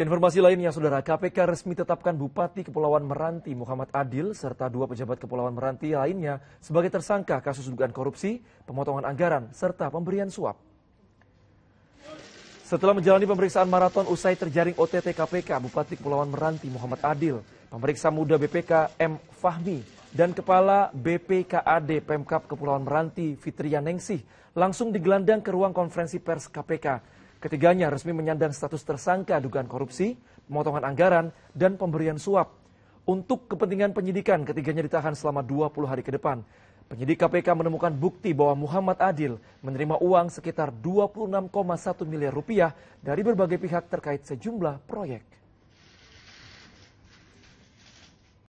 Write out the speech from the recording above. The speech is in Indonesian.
Informasi lainnya, Saudara, KPK resmi tetapkan Bupati Kepulauan Meranti Muhammad Adil serta dua pejabat Kepulauan Meranti lainnya sebagai tersangka kasus dugaan korupsi, pemotongan anggaran, serta pemberian suap. Setelah menjalani pemeriksaan maraton usai terjaring OTT KPK, Bupati Kepulauan Meranti Muhammad Adil, pemeriksa muda BPK M. Fahmi, dan Kepala BPKAD Pemkap Kepulauan Meranti Fitria Nengsih langsung digelandang ke ruang konferensi pers KPK Ketiganya resmi menyandang status tersangka dugaan korupsi, pemotongan anggaran, dan pemberian suap. Untuk kepentingan penyidikan, ketiganya ditahan selama 20 hari ke depan. Penyidik KPK menemukan bukti bahwa Muhammad Adil menerima uang sekitar 26,1 miliar rupiah dari berbagai pihak terkait sejumlah proyek.